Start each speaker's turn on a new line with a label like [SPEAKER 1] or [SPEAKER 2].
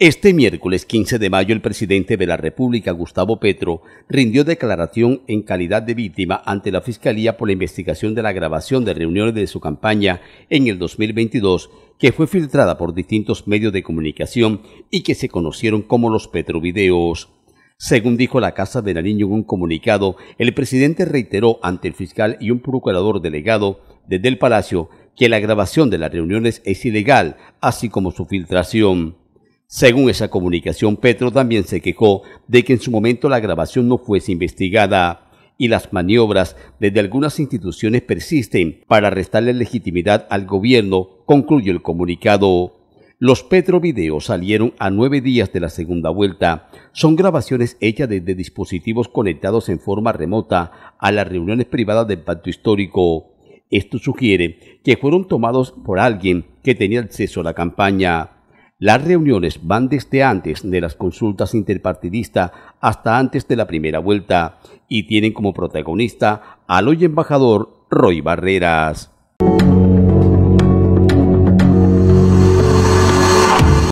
[SPEAKER 1] Este miércoles 15 de mayo el presidente de la República, Gustavo Petro, rindió declaración en calidad de víctima ante la Fiscalía por la investigación de la grabación de reuniones de su campaña en el 2022 que fue filtrada por distintos medios de comunicación y que se conocieron como los Petrovideos. Según dijo la Casa de Nariño en un comunicado, el presidente reiteró ante el fiscal y un procurador delegado desde el Palacio que la grabación de las reuniones es ilegal, así como su filtración. Según esa comunicación, Petro también se quejó de que en su momento la grabación no fuese investigada y las maniobras desde algunas instituciones persisten para restarle legitimidad al gobierno, concluyó el comunicado. Los videos salieron a nueve días de la segunda vuelta. Son grabaciones hechas desde dispositivos conectados en forma remota a las reuniones privadas del pacto histórico. Esto sugiere que fueron tomados por alguien que tenía acceso a la campaña. Las reuniones van desde antes de las consultas interpartidistas hasta antes de la primera vuelta y tienen como protagonista al hoy embajador Roy Barreras.